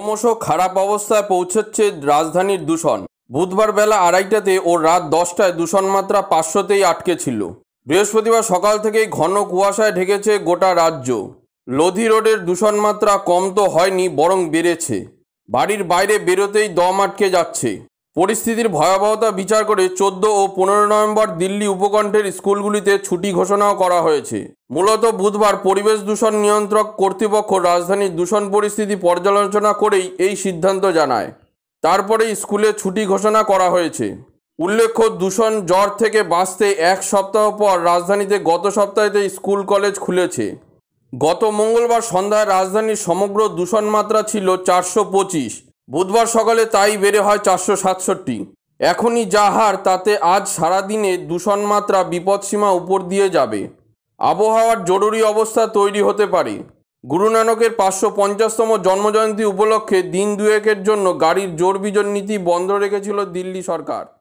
ক্রমশ খারাপ অবস্থায় পৌঁছচ্ছে রাজধানীর দূষণ বুধবার বেলা আড়াইটাতে ও রাত দশটায় দূষণ মাত্রা পাঁচশোতেই আটকে ছিল বৃহস্পতিবার সকাল থেকেই ঘন কুয়াশায় ঢেকেছে গোটা রাজ্য লোধি রোডের দূষণ মাত্রা কম তো হয়নি বরং বেড়েছে বাড়ির বাইরে বেরোতেই দম আটকে যাচ্ছে পরিস্থিতির ভয়াবহতা বিচার করে চোদ্দ ও পনেরো নভেম্বর দিল্লি উপকণ্ঠের স্কুলগুলিতে ছুটি ঘোষণাও করা হয়েছে মূলত বুধবার পরিবেশ দূষণ নিয়ন্ত্রক কর্তৃপক্ষ রাজধানীর দূষণ পরিস্থিতি পর্যালোচনা করেই এই সিদ্ধান্ত জানায় তারপরে স্কুলে ছুটি ঘোষণা করা হয়েছে উল্লেখ্য দূষণ জ্বর থেকে বাঁচতে এক সপ্তাহ পর রাজধানীতে গত সপ্তাহেতে স্কুল কলেজ খুলেছে গত মঙ্গলবার সন্ধ্যায় রাজধানীর সমগ্র দূষণ মাত্রা ছিল চারশো পঁচিশ বুধবার সকালে তাই বেড়ে হয় চারশো সাতষট্টি এখনই যা হার তাতে আজ সারাদিনে দূষণ মাত্রা বিপদসীমা উপর দিয়ে যাবে আবহাওয়ার জরুরি অবস্থা তৈরি হতে পারে গুরু নানকের পাঁচশো পঞ্চাশতম জন্মজয়ন্তী উপলক্ষে দিন দুয়েকের জন্য গাড়ির জোর বিজোর নীতি বন্ধ রেখেছিল দিল্লি সরকার